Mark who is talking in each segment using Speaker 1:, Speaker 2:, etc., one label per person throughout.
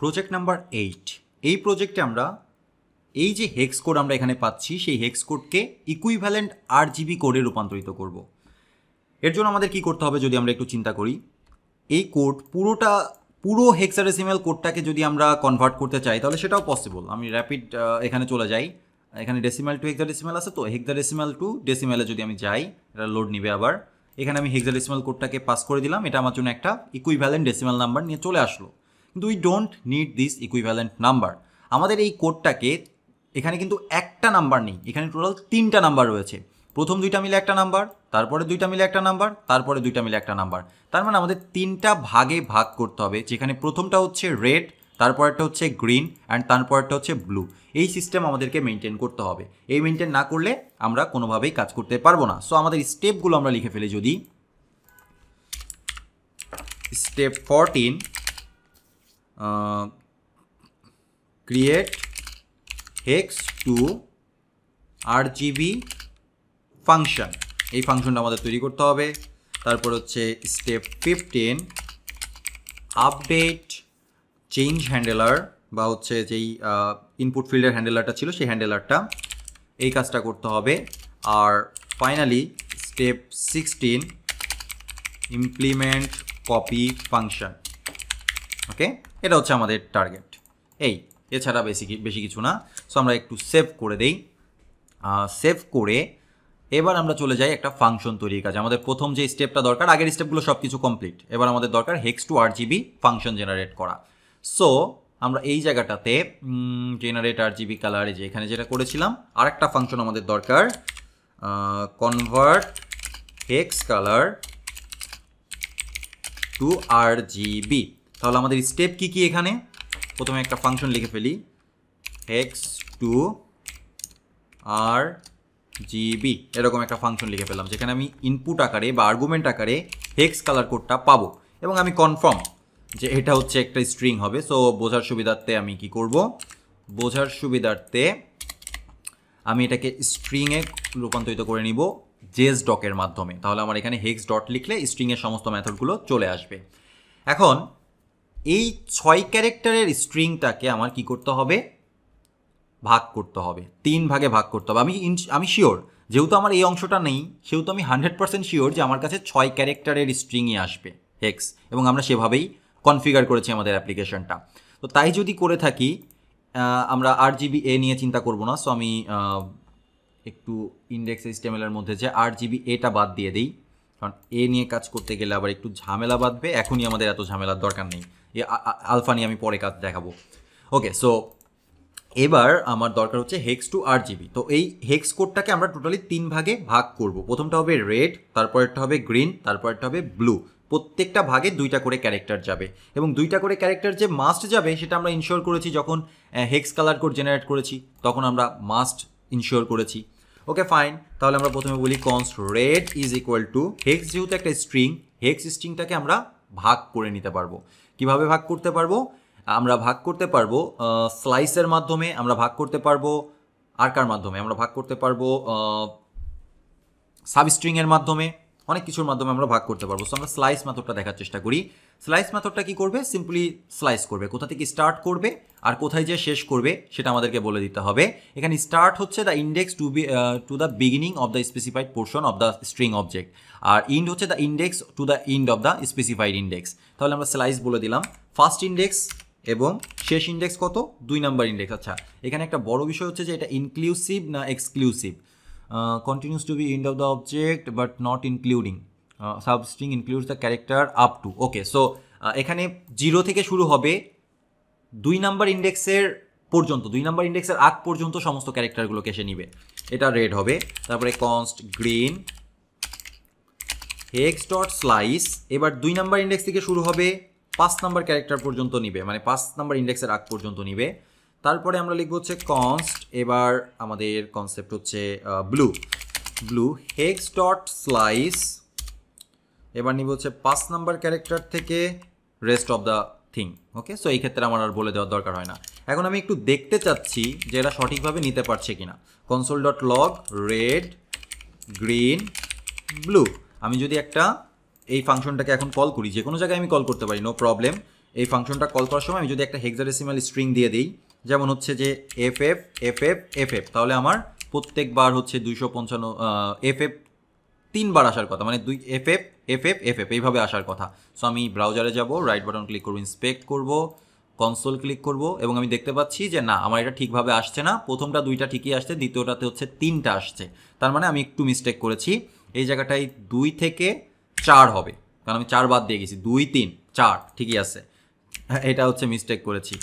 Speaker 1: Project number eight এই প্রজেক্টে আমরা এই যে হেক্স কোড আমরা এখানে পাচ্ছি সেই হেক্স কোডকে ইকুইভ্যালেন্ট আর জিবি কোডে রূপান্তরিত করব। এর জন্য আমাদের কি করতে হবে যদি আমরা একটু চিন্তা করি এই কোড পুরোটা পুরো হেক্সারেসিমাল কোডটাকে যদি আমরা কনভার্ট করতে চাই তাহলে সেটাও পসিবল আমি র্যাপিড এখানে চলে যাই এখানে ডেসিমাল টু হেক্সাডেসিমাল আছে তো হেক্সাডেসিমাল টু ডেসিমালে যদি আমি যাই এটা লোড নিবে আবার এখানে আমি হেক্সাডেসিমাল কোডটাকে পাস করে দিলাম এটা আমার জন্য একটা ইকুইভ্যালেন্ট ডেসিমাল নাম্বার নিয়ে চলে আসলো কিন্তু we don't need this equivalent number আমাদের এই কোডটাকে এখানে কিন্তু একটা নাম্বার নেই এখানে টোটাল তিনটা নাম্বার রয়েছে প্রথম দুইটা মিলে একটা নাম্বার তারপরে দুইটা মিলে একটা নাম্বার তারপরে দুইটা মিলে একটা নাম্বার তার মানে আমাদের তিনটা ভাগে ভাগ করতে হবে যেখানে প্রথমটা হচ্ছে রেড তারপরেরটা হচ্ছে গ্রিন অ্যান্ড একটা হচ্ছে ব্লু এই সিস্টেম আমাদেরকে মেনটেন করতে হবে এই মেনটেন না করলে আমরা কোনোভাবেই কাজ করতে পারবো না সো আমাদের স্টেপগুলো আমরা লিখে ফেলি যদি step fourteen create hex to rgb function এই ফাংশনটা আমাদের তৈরি করতে হবে তারপর হচ্ছে step fifteen update change handler বা হচ্ছে যেই ইনপুট ফিল্ডের হ্যান্ডেলারটা ছিল সেই হ্যান্ডেলারটা এই কাজটা করতে হবে আর finally step sixteen implement copy function okay এটা হচ্ছে আমাদের টার্গেট এই এছাড়া বেশি বেশি কিছু না সো আমরা একটু সেভ করে দেই সেভ করে এবার আমরা চলে যাই একটা ফাংশন তৈরির কাজ আমাদের প্রথম যে স্টেপটা দরকার আগের স্টেপগুলো সব কিছু কমপ্লিট এবার আমাদের দরকার hex to RGB function generate করা সো আমরা এই জায়গাটাতে জেনারেট আর জিবি কালারে যে এখানে যেটা করেছিলাম আর একটা ফাংশন আমাদের দরকার convert hex colour to RGB তাহলে আমাদের স্টেপ কি কি এখানে প্রথমে একটা ফাংশন লিখে ফেলি হেক্স টু আর জিবি এরকম একটা ফাংশন লিখে ফেললাম যেখানে আমি ইনপুট আকারে বা আর্গুমেন্ট আকারে হেক্স কালার কোডটা পাবো এবং আমি কনফার্ম যে এটা হচ্ছে একটা স্ট্রিং হবে সো বোঝার সুবিধার্থে আমি কি করব বোঝার সুবিধার্থে আমি এটাকে স্ট্রিংয়ে রূপান্তরিত করে নিব জেস ডকের মাধ্যমে তাহলে আমার এখানে হেক্স ডট লিখলে স্ট্রিংয়ের সমস্ত ম্যাথডগুলো চলে আসবে এখন এই ছয় ক্যারেক্টারের স্ট্রিংটাকে আমার কি করতে হবে ভাগ করতে হবে তিন ভাগে ভাগ করতে হবে আমি আমি শিওর যেহেতু আমার এই অংশটা নেই সেহেতু আমি হান্ড্রেড পার্সেন্ট শিওর যে আমার কাছে ছয় ক্যারেক্টারের স্ট্রিংই আসবে হেক্স এবং আমরা সেভাবেই কনফিগার করেছি আমাদের অ্যাপ্লিকেশনটা তো তাই যদি করে থাকি আমরা আর জিবি এ নিয়ে চিন্তা করব না সো আমি একটু ইন্ডেক্স সিস্টেমেলের মধ্যে যে আর জিবি এটা বাদ দিয়ে দিই কারণ এ নিয়ে কাজ করতে গেলে আবার একটু ঝামেলা বাঁধবে এখনই আমাদের এত ঝামেলার দরকার নেই ইয়ে আলফা নিয়ে আমি পরে কাজ দেখাবো ওকে সো এবার আমার দরকার হচ্ছে হেক্স টু আর জিবি তো এই হেক্স কোডটাকে আমরা টোটালি তিন ভাগে ভাগ করব প্রথমটা হবে রেড তারপরেরটা হবে গ্রিন তারপরেরটা হবে ব্লু প্রত্যেকটা ভাগে দুইটা করে ক্যারেক্টার যাবে এবং দুইটা করে ক্যারেক্টার যে মাস্ট যাবে সেটা আমরা ইনশিওর করেছি যখন হেক্স কালার কোড জেনারেট করেছি তখন আমরা মাস্ট ইনশিওর করেছি ওকে ফাইন তাহলে আমরা প্রথমে বলি const red is equal to hex যেহেতু একটা স্ট্রিং হেক্স স্ট্রিংটাকে আমরা ভাগ করে নিতে পারবো কিভাবে ভাগ করতে পারবো আমরা ভাগ করতে পারবো স্লাইসের মাধ্যমে আমরা ভাগ করতে পারবো আর্কার মাধ্যমে আমরা ভাগ করতে পারবো সাবস্ট্রিংয়ের মাধ্যমে অনেক কিছুর মাধ্যমে আমরা ভাগ করতে পারবো সো আমরা স্লাইস মেথডটা দেখার চেষ্টা করি স্লাইস মেথডটা কি করবে সিম্পলি স্লাইস করবে কোথা থেকে স্টার্ট করবে আর কোথায় যে শেষ করবে সেটা আমাদেরকে বলে দিতে হবে এখানে স্টার্ট হচ্ছে the index to be to the beginning of the specified portion of the string object আর ইন্ড হচ্ছে the index to the end of the specified index তাহলে আমরা স্লাইস বলে দিলাম ফার্স্ট ইন্ডেক্স এবং শেষ ইন্ডেক্স কত দুই নাম্বার ইন্ডেক্স আচ্ছা এখানে একটা বড় বিষয় হচ্ছে যে এটা ইনক্লুসিভ না exclusive Uh, continues to be end of the object but not including substring includes the character up to okay so এখানে জিরো থেকে শুরু হবে দুই নাম্বার ইন্ডেক্সের পর্যন্ত দুই নাম্বার ইন্ডেক্সের আগ পর্যন্ত সমস্ত ক্যারেক্টারগুলোকে সে নিবে এটা রেড হবে তারপরে const green hex dot slice এবার দুই নাম্বার ইন্ডেক্স থেকে শুরু হবে পাঁচ নাম্বার ক্যারেক্টার পর্যন্ত নিবে মানে পাঁচ নাম্বার ইন্ডেক্সের আগ পর্যন্ত নিবে তারপরে আমরা লিখব হচ্ছে কনস্ট এবার আমাদের কনসেপ্ট হচ্ছে blue blue hex dot slice এবার নিব হচ্ছে পাঁচ নাম্বার ক্যারেক্টার থেকে rest of the thing okay so এই ক্ষেত্রে আমার আর বলে দেওয়ার দরকার হয় না এখন আমি একটু দেখতে চাচ্ছি যে এরা সঠিকভাবে নিতে পারছে কিনা console dot log red green blue আমি যদি একটা এই ফাংশনটাকে এখন কল করি যে কোনো জায়গায় আমি কল করতে পারি নো প্রবলেম এই ফাংশনটা কল করার সময় আমি যদি একটা হেক্সারেসিমাল স্ট্রিং দিয়ে দিই যেমন হচ্ছে যে F F F F F F তাহলে আমার প্রত্যেকবার হচ্ছে দুইশো পঞ্চান্ন এফ এফ তিনবার আসার কথা মানে দুই F F F F F F এইভাবে আসার কথা সো আমি ব্রাউজারে যাব রাইট বাটন ক্লিক করবো ইন্সপেক্ট করব কনসোল ক্লিক করব এবং আমি দেখতে পাচ্ছি যে না আমার এটা ঠিকভাবে আসছে না প্রথমটা দুইটা ঠিকই আসছে দ্বিতীয়টাতে হচ্ছে তিনটা আসছে তার মানে আমি একটু মিস্টেক করেছি এই জায়গাটায় দুই থেকে চার হবে কারণ আমি চার বাদ দিয়ে গেছি দুই তিন চার ঠিকই আছে এটা হচ্ছে মিস্টেক করেছি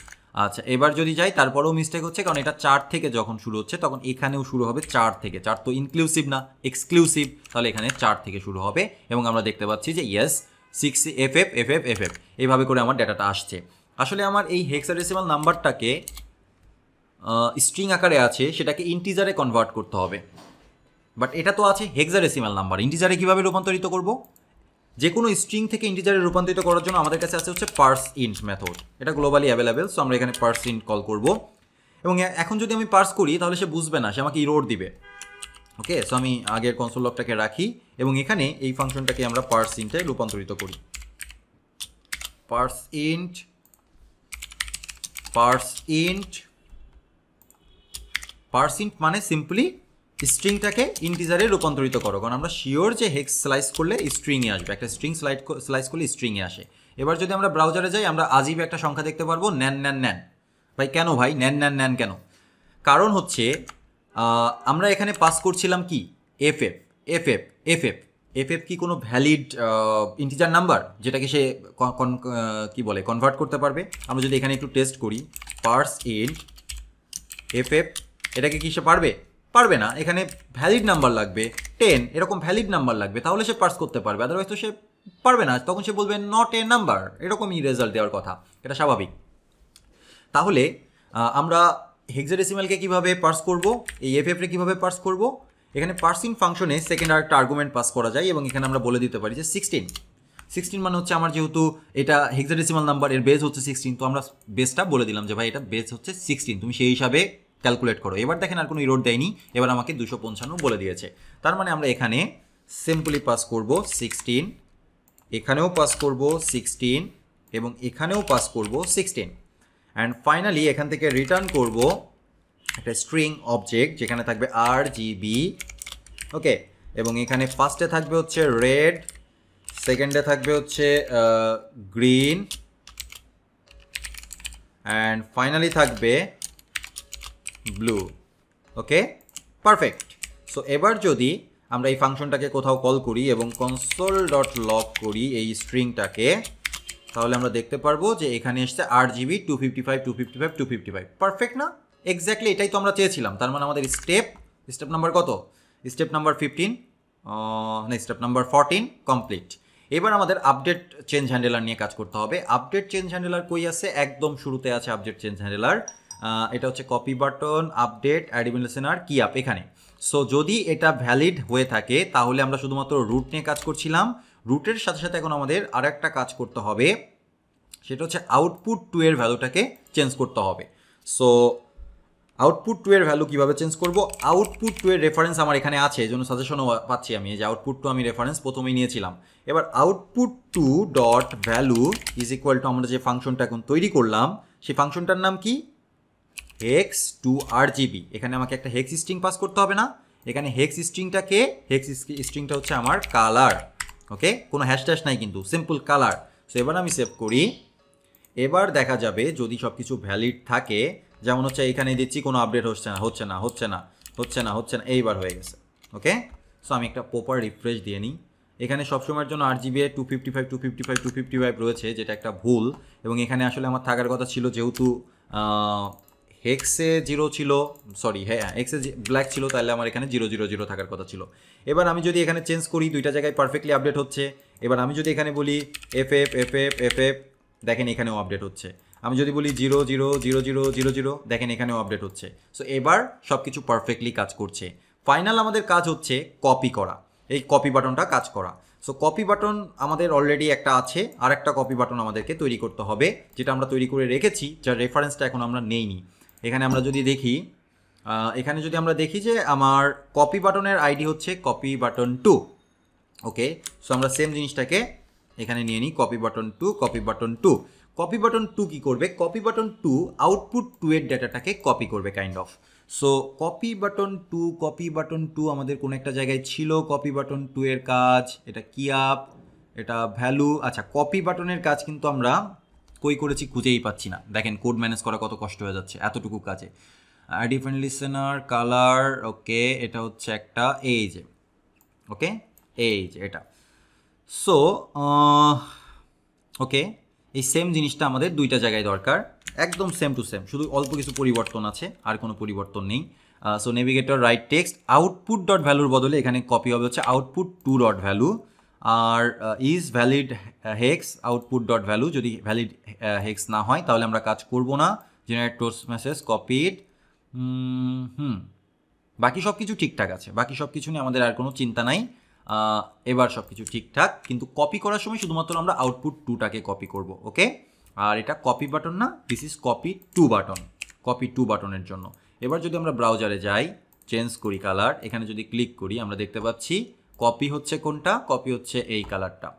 Speaker 1: আচ্ছা এবার যদি যাই তারপরেও মিস্টেক হচ্ছে কারণ এটা চার থেকে যখন শুরু হচ্ছে তখন এখানেও শুরু হবে চার থেকে চার তো ইনক্লুসিভ না এক্সক্লুসিভ তাহলে এখানে চার থেকে শুরু হবে এবং আমরা দেখতে পাচ্ছি যে yes six F F F F F F এইভাবে করে আমার ডেটাটা আসছে আসলে আমার এই হেক্সারেসিমাল নাম্বারটাকে স্ট্রিং আকারে আছে সেটাকে ইন্টিজারে কনভার্ট করতে হবে বাট এটা তো আছে হেক্সারেসিমাল নাম্বার ইন্টিজারে কীভাবে রূপান্তরিত করবো যে কোনো স্ট্রিং থেকে ইন্টিজারে রূপান্তরিত করার জন্য আমাদের কাছে আছে হচ্ছে পার্স ইন্ট মেথড এটা গ্লোবালি অ্যাভেলেবেল সো আমরা এখানে পার্স ইন্ট কল করব এবং এখন যদি আমি পার্স করি তাহলে সে বুঝবে না সে আমাকে ইরোড দিবে ওকে সো আমি আগের কনসোল লকটাকে রাখি এবং এখানে এই ফাংশনটাকে আমরা পার্স ইন্টে রূপান্তরিত করি parse int parse int parse int মানে সিম্পলি স্ট্রিংটাকে ইন্টিজারে রূপান্তরিত করো কারণ আমরা শিওর যে হেক্স স্লাইস করলে স্ট্রিংয়ে আসবে একটা স্ট্রিং স্লাইড স্লাইস করলে স্ট্রিংয়ে আসে এবার যদি আমরা ব্রাউজারে যাই আমরা আজীব একটা সংখ্যা দেখতে পারবো ন্যান ন্যান ন্যান ভাই কেন ভাই ন্যান ন্যান ন্যান কেন কারণ হচ্ছে আমরা এখানে পাস করছিলাম কি F F F F F F F F কি কোনো ভ্যালিড ইন্টিজার নাম্বার যেটাকে সে কি বলে কনভার্ট করতে পারবে আমরা যদি এখানে একটু টেস্ট করি পার্স ইন এফ এফ এটাকে কি সে পারবে পারবে না এখানে ভ্যালিড নাম্বার লাগবে টেন এরকম ভ্যালিড নাম্বার লাগবে তাহলে সে পার্স করতে পারবে আদারওয়াইজ তো সে পারবে না তখন সে বলবে নট এ নাম্বার এরকমই রেজাল্ট দেওয়ার কথা এটা স্বাভাবিক তাহলে আমরা হেক্সাডেসিমালকে কিভাবে পার্স করব এই এফ এফ রে কীভাবে পার্স করব এখানে পার্সিং ফাংশনে সেকেন্ড আর একটা আর্গুমেন্ট পাস করা যায় এবং এখানে আমরা বলে দিতে পারি যে সিক্সটিন সিক্সটিন মানে হচ্ছে আমার যেহেতু এটা হেক্সাডেসিমাল নাম্বার এর বেস হচ্ছে সিক্সটিন তো আমরা বেসটা বলে দিলাম যে ভাই এটা বেস হচ্ছে সিক্সটিন তুমি সেই হিসাবে ক্যালকুলেট করো এবার দেখেন আর কোনো ইরোড দেয়নি এবার আমাকে দুশো পঞ্চান্ন বলে দিয়েছে তার মানে আমরা এখানে সিম্পলি পাস করব সিক্সটিন এখানেও পাস করব সিক্সটিন এবং এখানেও পাস করব সিক্সটিন অ্যান্ড ফাইনালি এখান থেকে রিটার্ন করব একটা স্ট্রিং অবজেক্ট যেখানে থাকবে আর জিবি ওকে এবং এখানে ফার্স্টে থাকবে হচ্ছে রেড সেকেন্ডে থাকবে হচ্ছে গ্রিন অ্যান্ড ফাইনালি থাকবে ব্লু ওকে পারফেক্ট সো এবার যদি আমরা এই ফাংশনটাকে কোথাও কল করি এবং কনসোল ডট লক করি এই স্ট্রিংটাকে তাহলে আমরা দেখতে পারবো যে এখানে এসছে আট GB two fifty five two fifty five two fifty five perfect না এক্স্যাক্টলি এটাই তো আমরা চেয়েছিলাম তার মানে আমাদের স্টেপ স্টেপ নাম্বার কত স্টেপ নাম্বার ফিফটিন না স্টেপ নাম্বার ফরটিন কমপ্লিট এবার আমাদের আপডেট চেঞ্জ হ্যান্ডেলার নিয়ে কাজ করতে হবে আপডেট চেঞ্জ হ্যান্ডেলার কই আছে একদম শুরুতে আছে আপডেট চেঞ্জ হ্যান্ডেলার এটা হচ্ছে কপি বাটন আপডেট অ্যাডমিনেশন আর কি আপ এখানে সো যদি এটা ভ্যালিড হয়ে থাকে তাহলে আমরা শুধুমাত্র রুট নিয়ে কাজ করছিলাম রুটের সাথে সাথে এখন আমাদের আর একটা কাজ করতে হবে সেটা হচ্ছে আউটপুট টু এর ভ্যালুটাকে চেঞ্জ করতে হবে সো আউটপুট টু এর ভ্যালু কীভাবে চেঞ্জ করব আউটপুট টু এর রেফারেন্স আমার এখানে আছে এই জন্য সাজেশনও পাচ্ছি আমি যে আউটপুট টু আমি রেফারেন্স প্রথমেই নিয়েছিলাম এবার output two dot value is equal to আমরা যে ফাংশনটা এখন তৈরি করলাম সেই ফাংশনটার নাম কি হেক্স টু জিবি এখানে আমাকে একটা হেক্স স্ট্রিং পাস করতে হবে না এখানে হেক্স স্ট্রিংটাকে হেক্স স্ট্রিংটা হচ্ছে আমার কালার ওকে কোনো হ্যাশট্যাশ নাই কিন্তু সিম্পল কালার সো এবার আমি সেভ করি এবার দেখা যাবে যদি সব কিছু ভ্যালিড থাকে যেমন হচ্ছে এখানে দিচ্ছি কোনো আপডেট হচ্ছে না হচ্ছে না হচ্ছে না হচ্ছে না হচ্ছে না এইবার হয়ে গেছে ওকে সো আমি একটা প্রপার রিফ্রেশ দিয়ে নিই এখানে সবসময়ের জন্য R GB two fifty five two fifty five two fifty five রয়েছে যেটা একটা ভুল এবং এখানে আসলে আমার থাকার কথা ছিল যেহেতু হেক্সে জিরো ছিল সরি হ্যাঁ এক্সে ব্ল্যাক ছিল তাহলে আমার এখানে জিরো জিরো জিরো থাকার কথা ছিল এবার আমি যদি এখানে চেঞ্জ করি দুইটা জায়গায় পারফেক্টলি আপডেট হচ্ছে এবার আমি যদি এখানে বলি F F F F F F দেখেন এখানেও আপডেট হচ্ছে আমি যদি বলি zero zero zero zero zero zero দেখেন এখানেও আপডেট হচ্ছে সো এবার সব কিছু পারফেক্টলি কাজ করছে ফাইনাল আমাদের কাজ হচ্ছে কপি করা এই কপি বাটনটা কাজ করা সো কপি বাটন আমাদের অলরেডি একটা আছে আর একটা কপি বাটন আমাদেরকে তৈরি করতে হবে যেটা আমরা তৈরি করে রেখেছি যার রেফারেন্সটা এখন আমরা নেইনি এখানে আমরা যদি দেখি এখানে যদি আমরা দেখি যে আমার কপি বাটনের আইডি হচ্ছে copy button two okay so আমরা সেম জিনিসটাকে এখানে নিয়ে নিই copy button two copy button two copy button two কী করবে copy button two output two এর ডেটাটাকে কপি করবে kind of so copy button two copy button two আমাদের কোনো একটা জায়গায় ছিল কপি বাটন টু এর কাজ এটা কি আপ এটা ভ্যালু আচ্ছা কপি বাটনের কাজ কিন্তু আমরা কই করেছি খুঁজেই পাচ্ছি না দেখেন কোড ম্যানেজ করা কত কষ্ট হয়ে যাচ্ছে এতটুকু কাজে ডিফারেন্ট লিসেনার কালার ওকে এটা হচ্ছে একটা এই যে ওকে এই যে এটা সো ওকে এই সেম জিনিসটা আমাদের দুইটা জায়গায় দরকার একদম সেম টু সেম শুধু অল্প কিছু পরিবর্তন আছে আর কোনো পরিবর্তন নেই so navigator write text output dot ভ্যালুর বদলে এখানে কপি হবে হচ্ছে আউটপুট টু ডট ভ্যালু আর is valid hex output dot value যদি ভ্যালিড হেক্স না হয় তাহলে আমরা কাজ করব না জেনারেট টোর্স মেসেজ কপিড হুম বাকি সব কিছু ঠিকঠাক আছে বাকি সব কিছু নিয়ে আমাদের আর কোনো চিন্তা নাই এবার সব কিছু ঠিকঠাক কিন্তু কপি করার সময় শুধুমাত্র আমরা আউটপুট টুটাকে কপি করব ওকে আর এটা কপি বাটন না this is copy two button copy two বাটনের জন্য এবার যদি আমরা ব্রাউজারে যাই চেঞ্জ করি কালার এখানে যদি ক্লিক করি আমরা দেখতে পাচ্ছি কপি হচ্ছে কোনটা কপি হচ্ছে এই কালারটা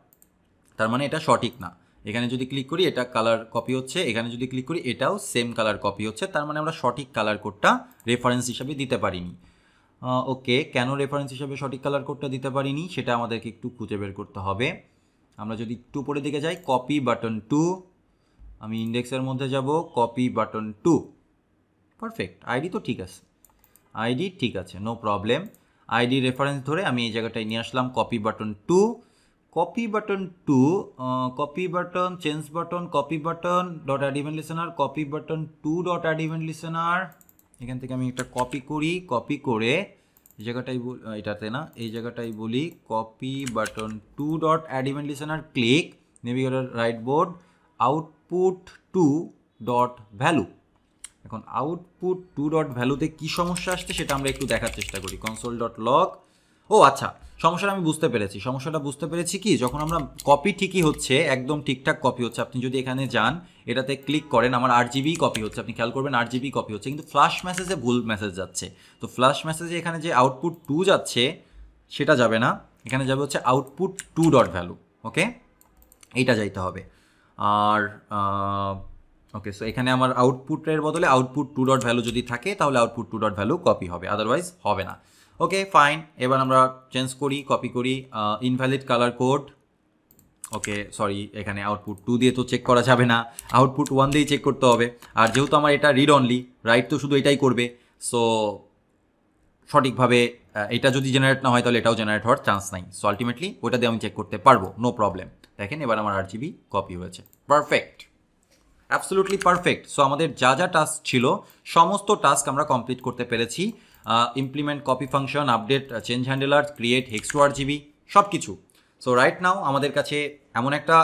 Speaker 1: তার মানে এটা সঠিক না এখানে যদি ক্লিক করি এটা কালার কপি হচ্ছে এখানে যদি ক্লিক করি এটাও সেম কালার কপি হচ্ছে তার মানে আমরা সঠিক কালার কোডটা রেফারেন্স হিসাবে দিতে পারিনি ওকে কেন রেফারেন্স হিসাবে সঠিক কালার কোডটা দিতে পারিনি সেটা আমাদেরকে একটু খুঁজে বের করতে হবে আমরা যদি একটু উপরে দিকে যাই কপি বাটন টু আমি ইন্ডেক্সের মধ্যে যাব copy button two perfect ID তো ঠিক আছে আইডি ঠিক আছে নো প্রবলেম আইডি রেফারেন্স ধরে আমি এই জায়গাটায় নিয়ে আসলাম copy button two copy button two copy button change button copy button dot add listener copy button two dot add listener এখান থেকে আমি একটা কপি করি কপি করে এই জায়গাটাই এটাতে না এই জায়গাটাই বলি copy button two dot add event listener click navigator write board output two dot value এখন আউটপুট টু ডট ভ্যালুতে কী সমস্যা আসছে সেটা আমরা একটু দেখার চেষ্টা করি কনসোল ডট লক ও আচ্ছা সমস্যাটা আমি বুঝতে পেরেছি সমস্যাটা বুঝতে পেরেছি কি যখন আমরা কপি ঠিকই হচ্ছে একদম ঠিকঠাক কপি হচ্ছে আপনি যদি এখানে যান এটাতে ক্লিক করেন আমার আর জিবি কপি হচ্ছে আপনি খেয়াল করবেন আর জিবি কপি হচ্ছে কিন্তু ফ্লাশ মেসেজে ভুল মেসেজ যাচ্ছে তো ফ্লাশ মেসেজে এখানে যে আউটপুট টু যাচ্ছে সেটা যাবে না এখানে যাবে হচ্ছে output two dot value okay এইটা যাইতে হবে আর ওকে সো এখানে আমার আউটপুটের বদলে আউটপুট টু ডট ভ্যালু যদি থাকে তাহলে output two dot value copy হবে আদারওয়াইজ হবে না ওকে ফাইন এবার আমরা চেঞ্জ করি কপি করি invalid colour code okay sorry এখানে আউটপুট টু দিয়ে তো চেক করা যাবে না আউটপুট ওয়ান দিয়েই চেক করতে হবে আর যেহেতু আমার এটা রিড অনলি রাইট তো শুধু এটাই করবে সো সঠিকভাবে এটা যদি জেনারেট না হয় তাহলে এটাও জেনারেট হওয়ার চান্স নাই সো আলটিমেটলি ওটা দিয়ে আমি চেক করতে পারবো নো প্রবলেম দেখেন এবার আমার আর জিবি কপি হয়েছে পারফেক্ট অ্যাবসলুটলি পারফেক্ট সো আমাদের যা যা টাস্ক ছিল সমস্ত টাস্ক আমরা কমপ্লিট করতে পেরেছি implement copy function update change handler create R GB সব কিছু সো রাইট নাও আমাদের কাছে এমন একটা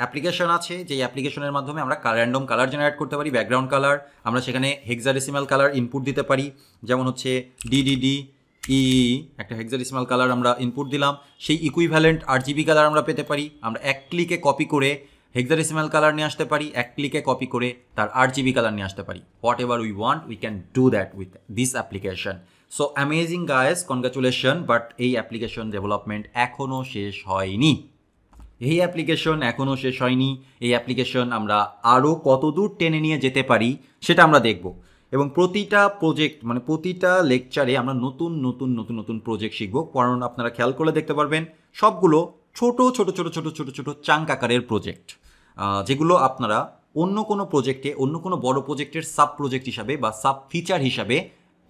Speaker 1: অ্যাপ্লিকেশন আছে যে অ্যাপ্লিকেশনের মাধ্যমে আমরা র্যান্ডম কালার জেনারেট করতে পারি ব্যাকগ্রাউন্ড কালার আমরা সেখানে হেক্সারিসিমাল কালার ইনপুট দিতে পারি যেমন হচ্ছে ডিডিডি ই e, একটা হেক্সারিসিমাল কালার আমরা ইনপুট দিলাম সেই ইকুইভ্যালেন্ট আর জিবি কালার আমরা পেতে পারি আমরা এক ক্লিকে কপি করে হেক্সাডেসিমাল কালার নিয়ে আসতে পারি এক ক্লিকে কপি করে তার আর জিবি কালার নিয়ে আসতে পারি whatever we want we can do that with this application so amazing guys congratulation but এই অ্যাপ্লিকেশন ডেভেলপমেন্ট এখনও শেষ হয়নি এই অ্যাপ্লিকেশন এখনও শেষ হয়নি এই অ্যাপ্লিকেশন আমরা আরও কতদূর টেনে নিয়ে যেতে পারি সেটা আমরা দেখব এবং প্রতিটা প্রজেক্ট মানে প্রতিটা লেকচারে আমরা নতুন নতুন নতুন নতুন প্রজেক্ট শিখব কারণ আপনারা খেয়াল করে দেখতে পারবেন সবগুলো ছোট ছোট ছোট ছোট ছোট ছোট চাঙ্ক আকারের প্রজেক্ট যেগুলো আপনারা অন্য কোনো প্রজেক্টে অন্য কোনো বড় প্রজেক্টের সাব প্রজেক্ট হিসাবে বা সাব ফিচার হিসাবে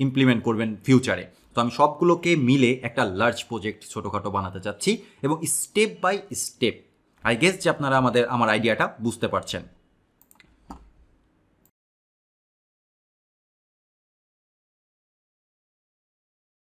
Speaker 1: ইমপ্লিমেন্ট করবেন ফিউচারে তো আমি সবগুলোকে মিলে একটা লার্জ প্রজেক্ট ছোটোখাটো বানাতে চাচ্ছি এবং step by step I guess যে আপনারা আমাদের আমার আইডিয়াটা বুঝতে পারছেন